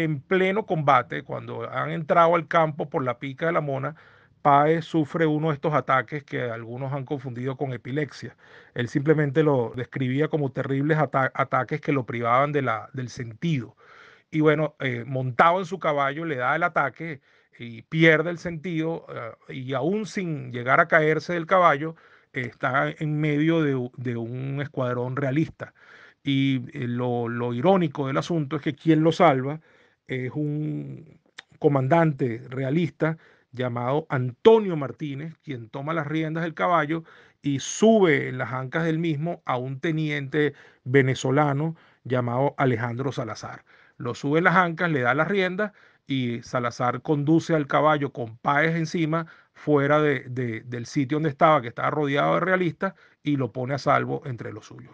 en pleno combate, cuando han entrado al campo por la pica de la mona, Páez sufre uno de estos ataques que algunos han confundido con epilepsia. Él simplemente lo describía como terribles ataques que lo privaban del sentido. Y bueno, eh, montado en su caballo, le da el ataque y pierde el sentido eh, y aún sin llegar a caerse del caballo, está en medio de, un escuadrón realista. Y eh, lo, lo irónico del asunto es que quien lo salva es un comandante realista llamado Antonio Martínez, quien toma las riendas del caballo y sube en las ancas del mismo a un teniente venezolano llamado Alejandro Salazar. Lo sube en las ancas, le da las riendas y Salazar conduce al caballo con paes encima fuera del sitio donde estaba, que estaba rodeado de realistas, y lo pone a salvo entre los suyos.